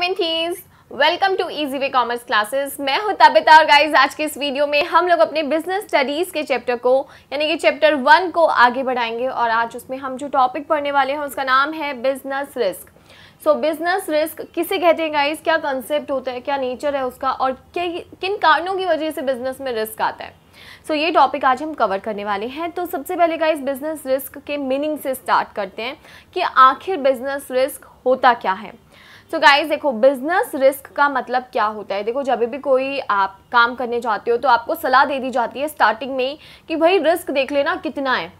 Mentees welcome to easy way commerce classes मैं हूं तबिता और गाइस आज के इस वीडियो में हम लोग अपने बिजनेस स्टडीज़ के चैप्टर को यानी कि चैप्टर वन को आगे बढ़ाएंगे और आज उसमें हम जो टॉपिक पढ़ने वाले हैं उसका नाम है business risk so business risk किसे कहते हैं गाइस क्या कंसेप्ट होता है क्या नेचर है उसका और किन कारणों की वजह से बिजनेस में रिस्क आता है सो so, ये टॉपिक आज हम कवर करने वाले हैं तो सबसे पहले गाइज बिज़नेस रिस्क के मीनिंग से स्टार्ट करते हैं कि आखिर बिज़नेस रिस्क होता क्या है सो so गाइज देखो बिजनेस रिस्क का मतलब क्या होता है देखो जब भी कोई आप काम करने जाते हो तो आपको सलाह दे दी जाती है स्टार्टिंग में ही कि भाई रिस्क देख लेना कितना है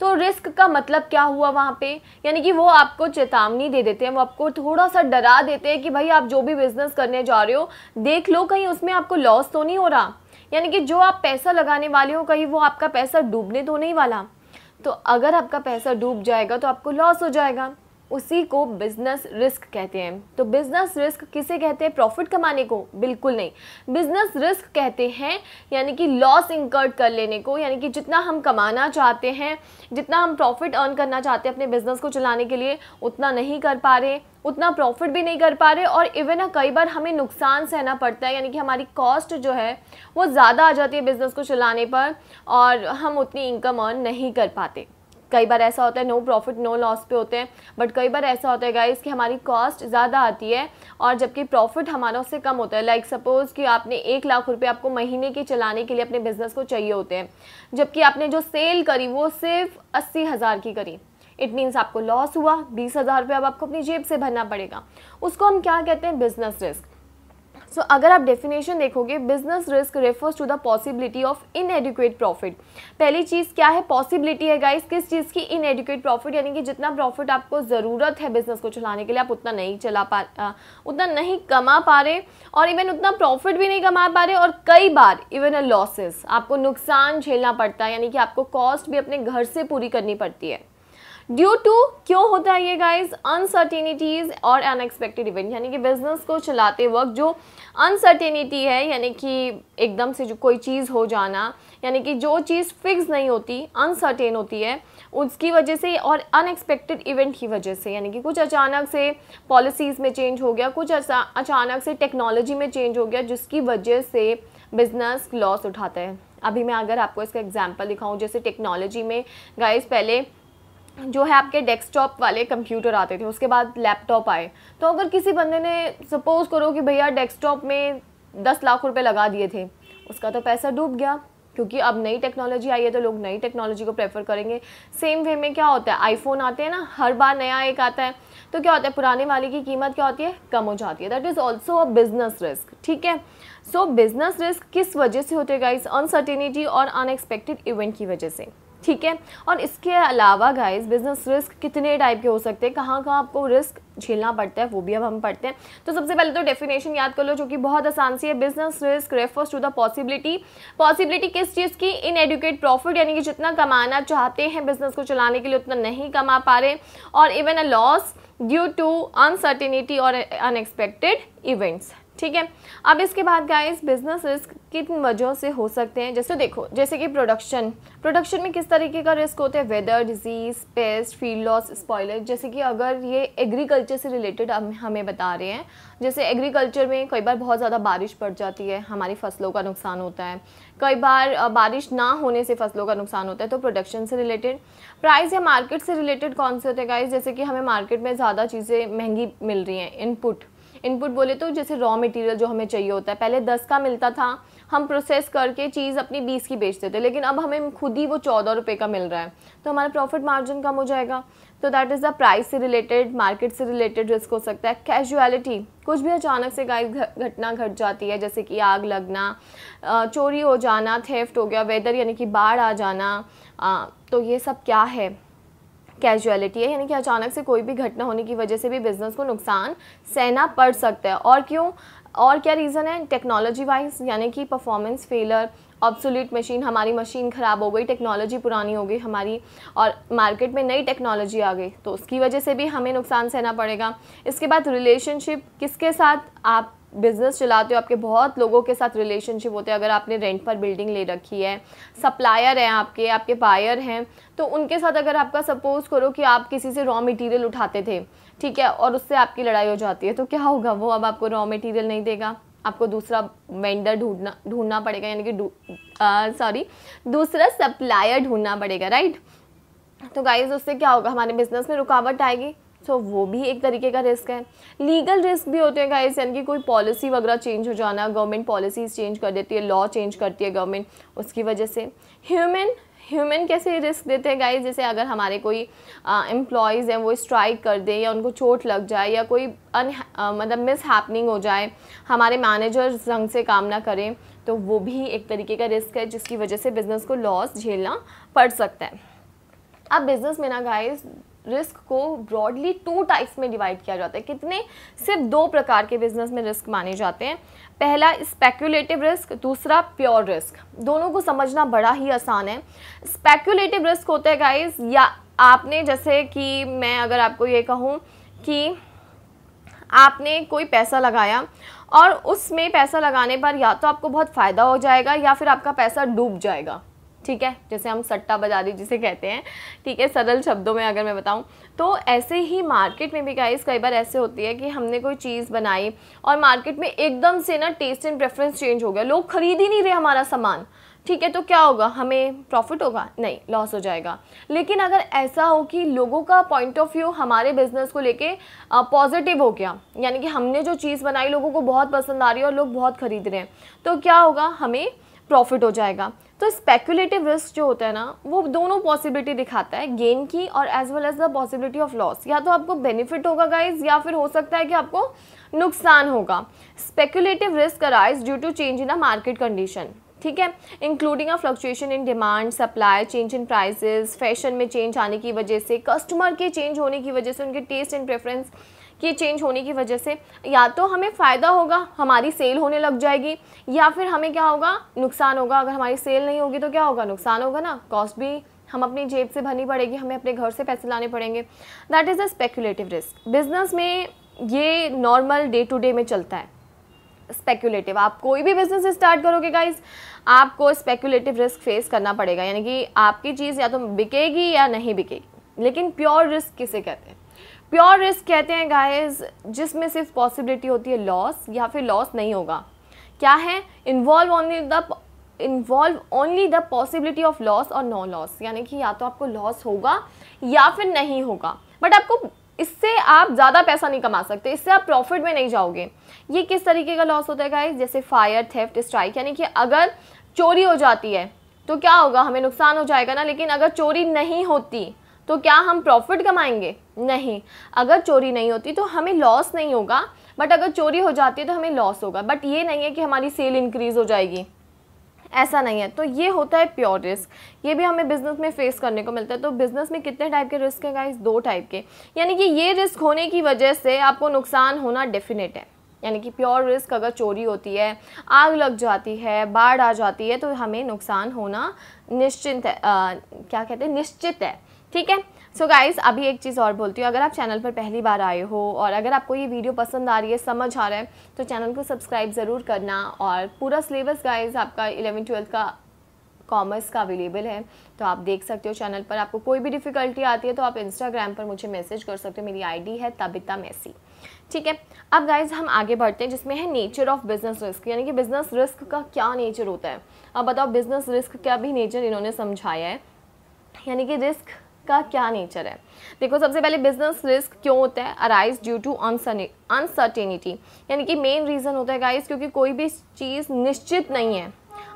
तो रिस्क का मतलब क्या हुआ वहाँ पे यानी कि वो आपको चेतावनी दे देते हैं वो आपको थोड़ा सा डरा देते हैं कि भाई आप जो भी बिज़नेस करने जा रहे हो देख लो कहीं उसमें आपको लॉस तो नहीं हो रहा यानी कि जो आप पैसा लगाने वाले हो कहीं वो आपका पैसा डूबने तो नहीं वाला तो अगर आपका पैसा डूब जाएगा तो आपको लॉस हो जाएगा उसी को बिजनेस रिस्क कहते हैं तो बिजनेस रिस्क किसे कहते हैं प्रॉफिट कमाने को बिल्कुल नहीं बिजनेस रिस्क कहते हैं यानी कि लॉस इंकर्ड कर लेने को यानी कि जितना हम कमाना चाहते हैं जितना हम प्रॉफिट अर्न करना चाहते हैं अपने बिजनेस को चलाने के लिए उतना नहीं कर पा रहे उतना प्रॉफिट भी नहीं कर पा रहे और इवन कई बार हमें नुकसान सहना पड़ता है यानी कि हमारी कॉस्ट जो है वो ज़्यादा आ जाती है बिज़नेस को चलाने पर और हम उतनी इनकम अर्न नहीं कर पाते कई बार ऐसा होता है नो प्रॉफिट नो लॉस पे होते हैं बट कई बार ऐसा होता है गाइज़ कि हमारी कॉस्ट ज़्यादा आती है और जबकि प्रॉफिट हमारा उससे कम होता है लाइक सपोज़ कि आपने एक लाख रुपये आपको महीने के चलाने के लिए अपने बिज़नेस को चाहिए होते हैं जबकि आपने जो सेल करी वो सिर्फ अस्सी हज़ार की करी इट मीन्स आपको लॉस हुआ बीस हज़ार रुपये अब आपको अपनी जेब से भरना पड़ेगा उसको हम क्या कहते हैं बिज़नेस रिस्क सो so, अगर आप डेफिनेशन देखोगे business risk refers to the possibility of inadequate profit पहली चीज़ क्या है पॉसिबिलिटी है गाइस किस चीज़ की इनएडिक्वेट प्रॉफिट यानी कि जितना प्रॉफिट आपको ज़रूरत है बिजनेस को चलाने के लिए आप उतना नहीं चला पा आ, उतना नहीं कमा पा रहे और इवन उतना प्रॉफिट भी नहीं कमा पा रहे और कई बार इवन अ लॉसेस आपको नुकसान झेलना पड़ता है यानी कि आपको कॉस्ट भी अपने घर से पूरी करनी पड़ती है ड्यू टू क्यों होता है ये गाइस अनसर्टेनिटीज़ और अनएक्सपेक्टेड इवेंट यानी कि बिजनेस को चलाते वक्त जो अनसर्टेनिटी है यानी कि एकदम से जो कोई चीज़ हो जाना यानी कि जो चीज़ फिक्स नहीं होती अनसर्टेन होती है उसकी वजह से और अनएक्सपेक्टेड इवेंट की वजह से यानी कि कुछ अचानक से पॉलिसीज़ में चेंज हो गया कुछ अचानक से टेक्नोलॉजी में चेंज हो गया जिसकी वजह से बिज़नेस लॉस उठाता है अभी मैं अगर आपको इसका एग्जाम्पल दिखाऊँ जैसे टेक्नोलॉजी में गाइस पहले जो है आपके डेस्कटॉप वाले कंप्यूटर आते थे उसके बाद लैपटॉप आए तो अगर किसी बंदे ने सपोज़ करो कि भैया डेस्कटॉप में दस लाख रुपए लगा दिए थे उसका तो पैसा डूब गया क्योंकि अब नई टेक्नोलॉजी आई है तो लोग नई टेक्नोलॉजी को प्रेफर करेंगे सेम वे में क्या होता है आईफोन आते हैं ना हर बार नया एक आता है तो क्या होता है पुराने वाले की कीमत क्या होती है कम हो जाती है that is also a business risk ठीक है सो बिजनेस रिस्क किस वजह से होते गाइस अनसर्टेनिटी और अनएक्सपेक्टेड इवेंट की वजह से ठीक है और इसके अलावा गाइस बिजनेस रिस्क कितने टाइप के हो सकते हैं कहाँ कहाँ आपको रिस्क झेलना पड़ता है वो भी अब हम पढ़ते हैं तो सबसे पहले तो डेफिनेशन याद कर लो जो कि बहुत आसान सी है business risk refers to the possibility possibility किस चीज़ की इन एडुकेट प्रॉफिट यानी कि जितना कमाना चाहते हैं बिजनेस को चलाने के लिए उतना नहीं कमा पा रहे और even a loss due to uncertainty और अनएक्सपेक्टेड इवेंट्स ठीक है अब इसके बाद गाइस बिजनेस रिस्क किन वजहों से हो सकते हैं जैसे देखो जैसे कि प्रोडक्शन प्रोडक्शन में किस तरीके का रिस्क होते हैं weather disease pest field loss spoiler जैसे कि अगर ये एग्रीकल्चर से रिलेटेड हम हमें बता रहे हैं जैसे एग्रीकल्चर में कई बार बहुत ज़्यादा बारिश पड़ जाती है हमारी फसलों का नुकसान होता है कई बार बारिश ना होने से फसलों का नुकसान होता है तो प्रोडक्शन से रिलेटेड प्राइस या मार्केट से रिलेटेड कौन से होते हैं गाइज़ जैसे कि हमें मार्केट में ज़्यादा चीज़ें महंगी मिल रही हैं इनपुट इनपुट बोले तो जैसे रॉ मटेरियल जो हमें चाहिए होता है पहले दस का मिलता था हम प्रोसेस करके चीज़ अपनी बीस की बेचते थे लेकिन अब हमें खुद ही वो चौदह रुपये का मिल रहा है तो हमारा प्रॉफिट मार्जिन कम हो जाएगा तो दैट इज़ द प्राइस से रिलेटेड मार्केट से रिलेटेड रिस्क हो सकता है कैजुअलिटी कुछ भी अचानक से गाय घटना घट जाती है जैसे कि आग लगना चोरी हो जाना थेफ्ट हो गया वेदर यानी कि बाढ़ आ जाना तो ये सब क्या है कैजुअलिटी है यानी कि अचानक से कोई भी घटना होने की वजह से भी बिज़नेस को नुकसान सहना पड़ सकता है और क्यों और क्या रीज़न है टेक्नोलॉजी वाइज यानी कि परफॉर्मेंस फेलर ऑब्सोल्यूट मशीन हमारी मशीन ख़राब हो गई टेक्नोलॉजी पुरानी हो गई हमारी और मार्केट में नई टेक्नोलॉजी आ गई तो उसकी वजह से भी हमें नुकसान सहना पड़ेगा इसके बाद रिलेशनशिप किसके साथ आप बिज़नेस चलाते हो आपके बहुत लोगों के साथ रिलेशनशिप होते हैं अगर आपने रेंट पर बिल्डिंग ले रखी है सप्लायर हैं आपके आपके बायर हैं तो उनके साथ अगर आपका सपोज़ करो कि आप किसी से रॉ मटेरियल उठाते थे ठीक है और उससे आपकी लड़ाई हो जाती है तो क्या होगा वो अब आपको रॉ मटेरियल नहीं देगा आपको दूसरा वेंडर ढूंढना ढूंढना पड़ेगा यानी कि सॉरी दूसरा सप्लायर ढूंढना पड़ेगा राइट तो गाइज उससे क्या होगा हमारे बिज़नेस में रुकावट आएगी सो so, वो भी एक तरीके का रिस्क है लीगल रिस्क भी होते हैं गाइस यानी कि कोई पॉलिसी वगैरह चेंज हो जाना गवर्नमेंट पॉलिसीज़ चेंज कर देती है लॉ चेंज करती है गवर्नमेंट उसकी वजह से ह्यूमन ह्यूमन कैसे रिस्क देते हैं गाइस जैसे अगर हमारे कोई एम्प्लॉयज़ हैं वो स्ट्राइक कर दें या उनको चोट लग जाए या कोई अन मतलब मिस हैपनिंग हो जाए हमारे मैनेजर ढंग से काम ना करें तो वो भी एक तरीके का रिस्क है जिसकी वजह से बिज़नेस को लॉस झेलना पड़ सकता है अब बिज़नेस में ना गाइस रिस्क को ब्रॉडली टू टाइप्स में डिवाइड किया जाता है कितने सिर्फ दो प्रकार के बिजनेस में रिस्क माने जाते हैं पहला स्पेक्यूलेटिव रिस्क दूसरा प्योर रिस्क दोनों को समझना बड़ा ही आसान है स्पेक्यूलेटिव रिस्क होता है गाइज या आपने जैसे कि मैं अगर आपको ये कहूँ कि आपने कोई पैसा लगाया और उसमें पैसा लगाने पर या तो आपको बहुत फ़ायदा हो जाएगा या फिर आपका पैसा डूब जाएगा ठीक है जैसे हम सट्टा बाजारी जिसे कहते हैं ठीक है सरल शब्दों में अगर मैं बताऊँ तो ऐसे ही मार्केट में भी गाइस कई बार ऐसे होती है कि हमने कोई चीज़ बनाई और मार्केट में एकदम से ना टेस्ट एंड प्रेफरेंस चेंज हो गया लोग खरीद ही नहीं रहे हमारा सामान ठीक है तो क्या होगा हमें प्रॉफिट होगा नहीं लॉस हो जाएगा लेकिन अगर ऐसा हो कि लोगों का पॉइंट ऑफ व्यू हमारे बिज़नेस को लेके पॉजिटिव हो गया यानी कि हमने जो चीज़ बनाई लोगों को बहुत पसंद आ रही है और लोग बहुत खरीद रहे हैं तो क्या होगा हमें प्रॉफिट हो जाएगा तो स्पेकुलेटिव रिस्क जो होता है ना वो दोनों पॉसिबिलिटी दिखाता है गेन की और as well as the possibility of loss या तो आपको बेनिफिट होगा गाइज या फिर हो सकता है कि आपको नुकसान होगा speculative risk arise due to change in the market condition ठीक है including a fluctuation in demand supply change in prices fashion में चेंज आने की वजह से कस्टमर के चेंज होने की वजह से उनके टेस्ट एंड प्रेफरेंस ये चेंज होने की वजह से या तो हमें फ़ायदा होगा हमारी सेल होने लग जाएगी या फिर हमें क्या होगा नुकसान होगा अगर हमारी सेल नहीं होगी तो क्या होगा नुकसान होगा ना कॉस्ट भी हम अपनी जेब से भरनी पड़ेगी हमें अपने घर से पैसे लाने पड़ेंगे that is a speculative risk business में ये नॉर्मल डे टू डे में चलता है स्पेकुलेटिव आप कोई भी बिजनेस स्टार्ट करोगे गाइज आपको स्पेकुलेटिव रिस्क फेस करना पड़ेगा यानी कि आपकी चीज़ या तो बिकेगी या नहीं बिकेगी लेकिन प्योर रिस्क किसे कहते हैं प्योर रिस्क कहते हैं गाइस जिसमें सिर्फ पॉसिबिलिटी होती है लॉस या फिर लॉस नहीं होगा क्या है involve only the involve only the possibility of loss और नो लॉस यानी कि या तो आपको लॉस होगा या फिर नहीं होगा बट आपको इससे आप ज़्यादा पैसा नहीं कमा सकते इससे आप प्रॉफिट में नहीं जाओगे ये किस तरीके का लॉस होता है गाइस जैसे फायर थेफ्ट स्ट्राइक यानी कि अगर चोरी हो जाती है तो क्या होगा हमें नुकसान हो जाएगा ना लेकिन अगर चोरी नहीं होती तो क्या हम प्रॉफिट कमाएंगे नहीं अगर चोरी नहीं होती तो हमें लॉस नहीं होगा बट अगर चोरी हो जाती है तो हमें लॉस होगा बट ये नहीं है कि हमारी सेल इंक्रीज़ हो जाएगी ऐसा नहीं है तो ये होता है प्योर रिस्क ये भी हमें बिज़नेस में फेस करने को मिलता है तो बिज़नेस में कितने टाइप के रिस्क है गाइस दो टाइप के यानी कि ये रिस्क होने की वजह से आपको नुकसान होना डेफिनेट है यानी कि प्योर रिस्क अगर चोरी होती है आग लग जाती है बाढ़ आ जाती है तो हमें नुकसान होना निश्चिंत है आ, क्या कहते हैं निश्चित है ठीक है सो so गाइज़ अभी एक चीज़ और बोलती हूँ अगर आप चैनल पर पहली बार आए हो और अगर आपको ये वीडियो पसंद आ रही है समझ आ रहा है तो चैनल को सब्सक्राइब ज़रूर करना और पूरा सिलेबस गाइज़ आपका इलेवन ट्वेल्थ का कॉमर्स का अवेलेबल है तो आप देख सकते हो चैनल पर आपको कोई भी डिफ़िकल्टी आती है तो आप इंस्टाग्राम पर मुझे मैसेज कर सकते हो मेरी आईडी है तबिता मैसी ठीक है अब गाइज हम आगे बढ़ते हैं जिसमें है नेचर ऑफ बिजनेस रिस्क यानी कि बिजनेस रिस्क का क्या नेचर होता है अब बताओ बिजनेस रिस्क का भी नेचर इन्होंने समझाया है यानी कि रिस्क का क्या नेचर है देखो सबसे पहले बिजनेस रिस्क क्यों होता है अराइज ड्यू टू अनसर्टेनिटी यानी कि मेन रीज़न होता है गाइस क्योंकि कोई भी चीज़ निश्चित नहीं है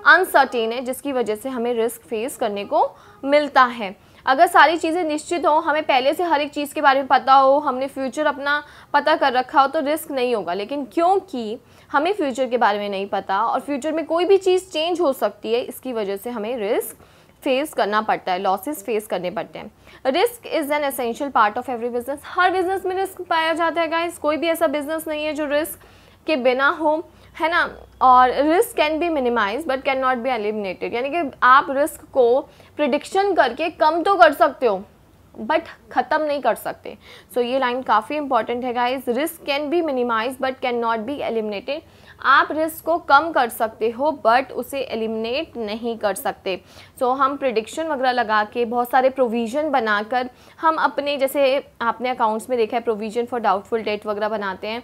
अनसर्टेन है जिसकी वजह से हमें रिस्क फेस करने को मिलता है अगर सारी चीज़ें निश्चित हो हमें पहले से हर एक चीज़ के बारे में पता हो हमने फ्यूचर अपना पता कर रखा हो तो रिस्क नहीं होगा लेकिन क्योंकि हमें फ्यूचर के बारे में नहीं पता और फ्यूचर में कोई भी चीज़ चेंज हो सकती है इसकी वजह से हमें रिस्क फेस करना पड़ता है लॉसेस फेस करने पड़ते हैं risk is an essential part of every business हर बिजनेस में रिस्क पाया जाता है गाइस कोई भी ऐसा बिजनेस नहीं है जो रिस्क के बिना हो है ना और risk can be minimise but can not be eliminated यानी कि आप रिस्क को प्रिडिक्शन करके कम तो कर सकते हो बट ख़त्म नहीं कर सकते सो so, ये लाइन काफ़ी इंपॉर्टेंट है guys risk can be minimise but can not be eliminated आप रिस्क को कम कर सकते हो बट उसे एलिमिनेट नहीं कर सकते सो so, हम प्रिडिक्शन वगैरह लगा के बहुत सारे प्रोविज़न बनाकर हम अपने जैसे आपने अकाउंट्स में देखा है प्रोविज़न फॉर डाउटफुल डेट वगैरह बनाते हैं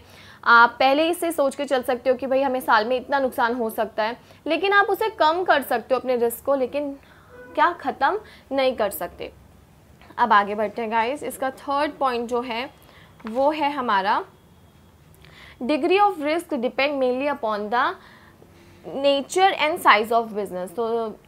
आप पहले इससे सोच के चल सकते हो कि भाई हमें साल में इतना नुकसान हो सकता है लेकिन आप उसे कम कर सकते हो अपने रिस्क को लेकिन क्या ख़त्म नहीं कर सकते अब आगे बढ़ते हैं गाइस इसका थर्ड पॉइंट जो है वो है हमारा degree of risk depend mainly upon the nature and size of business तो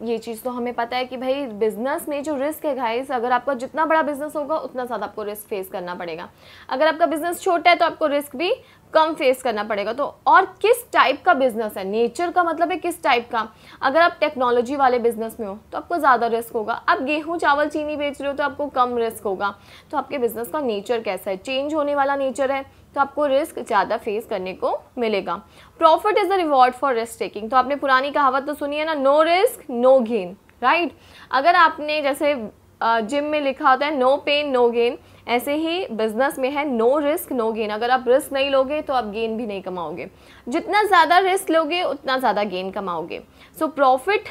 ये चीज़ तो हमें पता है कि भाई बिजनेस में जो रिस्क है गाइस अगर आपका जितना बड़ा बिजनेस होगा उतना ज़्यादा आपको रिस्क फेस करना पड़ेगा अगर आपका बिजनेस छोटा है तो आपको रिस्क भी कम फेस करना पड़ेगा तो और किस टाइप का बिजनेस है नेचर का मतलब है किस टाइप का अगर आप टेक्नोलॉजी वाले बिजनेस में हो तो आपको ज़्यादा रिस्क होगा आप गेहूँ चावल चीनी बेच रहे हो तो आपको कम रिस्क होगा तो आपके बिजनेस का नेचर कैसा है चेंज होने वाला नेचर है तो आपको रिस्क ज़्यादा फेस करने को मिलेगा profit is the reward for risk taking तो आपने पुरानी कहावत तो सुनी है ना no risk no gain right अगर आपने जैसे जिम में लिखा होता है नो पेन नो गेन ऐसे ही बिजनेस में है नो रिस्क नो गेन अगर आप रिस्क नहीं लोगे तो आप गेन भी नहीं कमाओगे जितना ज़्यादा रिस्क लोगे उतना ज़्यादा गेन कमाओगे सो so, प्रॉफिट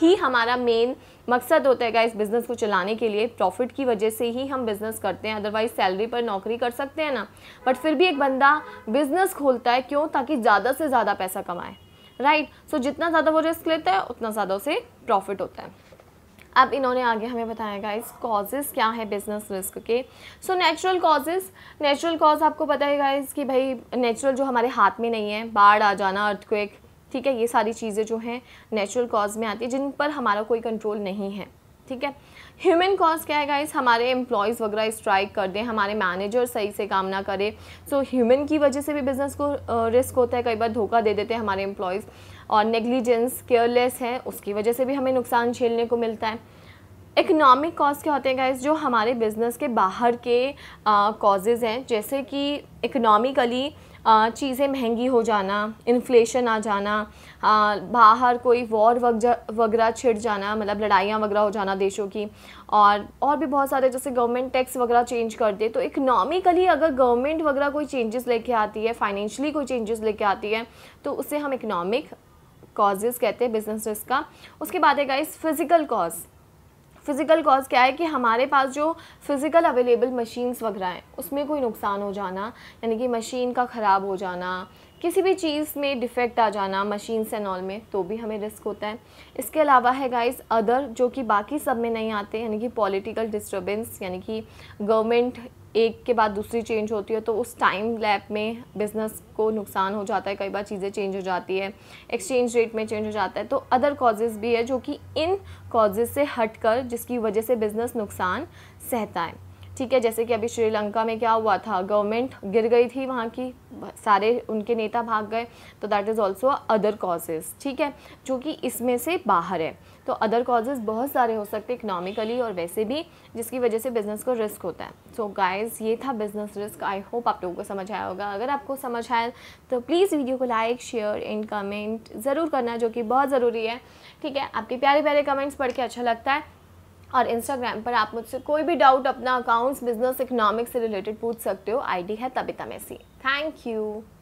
ही हमारा मेन मकसद होता है इस बिज़नेस को चलाने के लिए प्रॉफिट की वजह से ही हम बिज़नेस करते हैं अदरवाइज सैलरी पर नौकरी कर सकते हैं ना बट फिर भी एक बंदा बिज़नेस खोलता है क्यों ताकि ज़्यादा से ज़्यादा पैसा कमाए राइट right? सो so, जितना ज़्यादा वो रिस्क लेता है उतना ज़्यादा उसे प्रॉफिट होता है अब इन्होंने आगे हमें बताया गाइज कॉजेज़ क्या है बिज़नेस रिस्क के so natural causes natural cause आपको पता है गाइज कि भाई नेचुरल जो हमारे हाथ में नहीं है बाढ़ आ जाना अर्थक्वेक ठीक है ये सारी चीज़ें जो हैं नेचुरल कॉज में आती है जिन पर हमारा कोई कंट्रोल नहीं है ठीक है ह्यूमन कॉज क्या है गाइज़ हमारे एम्प्लॉयज़ वगैरह स्ट्राइक कर दें हमारे मैनेजर सही से काम ना करें सो so, ह्यूमन की वजह से भी बिज़नेस को रिस्क होता है कई बार धोखा दे देते हैं हमारे एम्प्लॉयज़ और नेग्लिजेंस केयरलेस हैं उसकी वजह से भी हमें नुकसान झेलने को मिलता है इकोनॉमिक कॉज क्या होते हैं गाइज जो हमारे बिज़नेस के बाहर के कॉजेज़ हैं जैसे कि इकोनॉमिकली चीज़ें महंगी हो जाना इन्फ्लेशन आ जाना आ, बाहर कोई वॉर वगैरह छिड़ जाना मतलब लड़ाइयाँ वगैरह हो जाना देशों की और और भी बहुत सारे जैसे गवर्नमेंट टैक्स वगैरह चेंज कर दे तो इकनॉमिकली अगर गवर्नमेंट वगैरह कोई चेंजेस लेके आती है फाइनेंशियली कोई चेंजेस लेके आती है तो उससे हम इकनॉमिक कॉजेज़ कहते हैं बिजनेस रिस्क का उसके बाद है guys physical cause physical cause क्या है कि हमारे पास जो फ़िज़िकल अवेलेबल मशीन्स वगैरह हैं उसमें कोई नुकसान हो जाना यानी कि मशीन का ख़राब हो जाना किसी भी चीज़ में डिफेक्ट आ जाना मशीन से नॉल में तो भी हमें रिस्क होता है इसके अलावा है गाइस अदर जो कि बाकी सब में नहीं आते यानी कि पॉलिटिकल डिस्टरबेंस यानी कि गवर्नमेंट एक के बाद दूसरी चेंज होती है तो उस टाइम लैप में बिज़नेस को नुकसान हो जाता है कई बार चीज़ें चेंज हो जाती है एक्सचेंज रेट में चेंज हो जाता है तो अदर कॉजेज़ भी है जो कि इन कॉजेज़ से हट कर जिसकी वजह से बिज़नेस नुकसान सहता है ठीक है जैसे कि अभी श्रीलंका में क्या हुआ था गवर्नमेंट गिर गई थी वहाँ की सारे उनके नेता भाग गए तो that is also other causes ठीक है जो कि इसमें से बाहर है तो अदर कॉजेज़ बहुत सारे हो सकते हैं इकनॉमिकली और वैसे भी जिसकी वजह से बिज़नेस को रिस्क होता है सो so गाइस ये था बिज़नेस रिस्क आई होप आप लोगों को समझ आया होगा अगर आपको समझ आया तो प्लीज़ वीडियो को लाइक शेयर एंड कमेंट ज़रूर करना जो कि बहुत ज़रूरी है ठीक है आपके प्यारे प्यारे कमेंट्स पढ़ के अच्छा लगता है और इंस्टाग्राम पर आप मुझसे कोई भी डाउट अपना अकाउंट्स बिजनेस इकोनॉमिक्स से रिलेटेड पूछ सकते हो आईडी है तबिता मेसी थैंक यू